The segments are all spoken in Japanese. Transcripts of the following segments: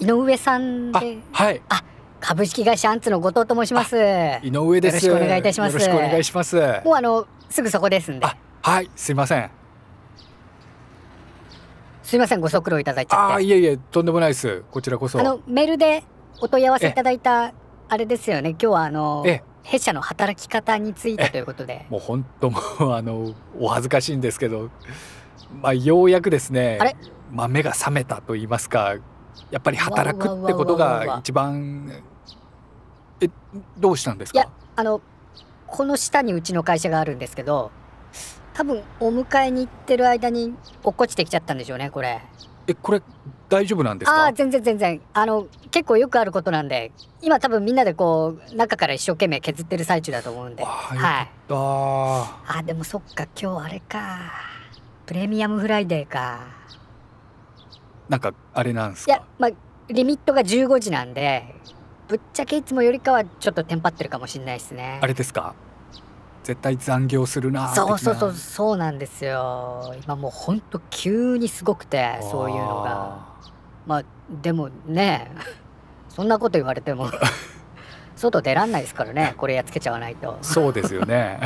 井上さんではいあ株式会社アンツの後藤と申します井上ですよろしくお願いいたしますよろしくお願いしますもうあのすぐそこですんではいすいませんすいませんご足労いただいちゃってあいえいえとんでもないですこちらこそあのメールでお問い合わせいただいたあれですよね今日はあの弊社の働き方についてということでもう本当も あのお恥ずかしいんですけどまあようやくですねあれまあ目が覚めたと言いますかやっぱり働くってことが一番えどうしたんですかいやあのこの下にうちの会社があるんですけど多分お迎えに行ってる間に落っこちてきちゃったんでしょうねこれえこれ大丈夫なんですかあ全然全然あの結構よくあることなんで今多分みんなでこう中から一生懸命削ってる最中だと思うんではいあでもそっか今日あれかプレミアムフライデーかなんかあれなんすかいやまあリミットが15時なんでぶっちゃけいつもよりかはちょっとテンパってるかもしんないですねあれですか絶対残業するなそうそうそうそうなんですよ今もうほんと急にすごくてそういうのがまあでもねそんなこと言われても 外出らんないですからねこれやっつけちゃわないとそうですよね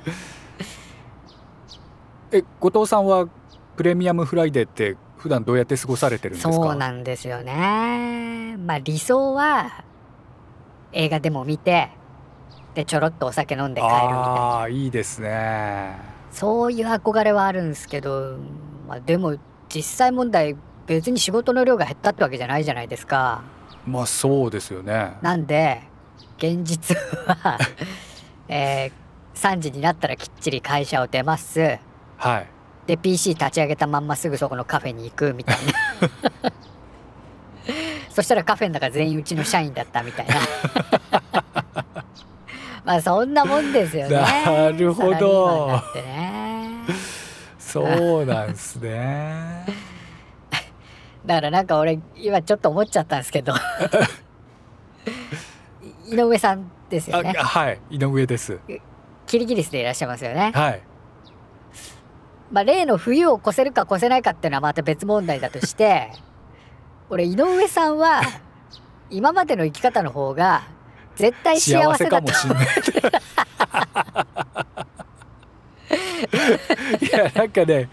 え後藤さんはプレミアムフライデーって普段どうやって過ごされてるんですかそうなんですよねまあ理想は映画でも見てでちょろっとお酒飲んで帰るみたいなあいいですねそういう憧れはあるんですけど、まあ、でも実際問題別に仕事の量が減ったってわけじゃないじゃないですかまあそうですよねなんで現実は えー、3時になったらきっちり会社を出ますはいで PC 立ち上げたまんますぐそこのカフェに行くみたいな そしたらカフェの中全員うちの社員だったみたいな まあそんなもんですよねなるほど、ね、そうなんですね だからなんか俺今ちょっと思っちゃったんですけど井上さんですよねはい井上ですキリギリスでいらっしゃいますよねはいまあ、例の冬を越せるか越せないかっていうのはまた別問題だとして、俺、井上さんは、今までの生き方の方が、絶対幸せだ幸せかもしれない。いやなんかね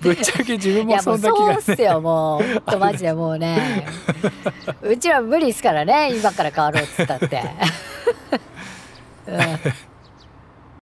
ぶっちゃけ自分もそんな気が、ね、いうそうっすよもうとマジでもうね うちら無理っすからね今から変わろうっつったって。うん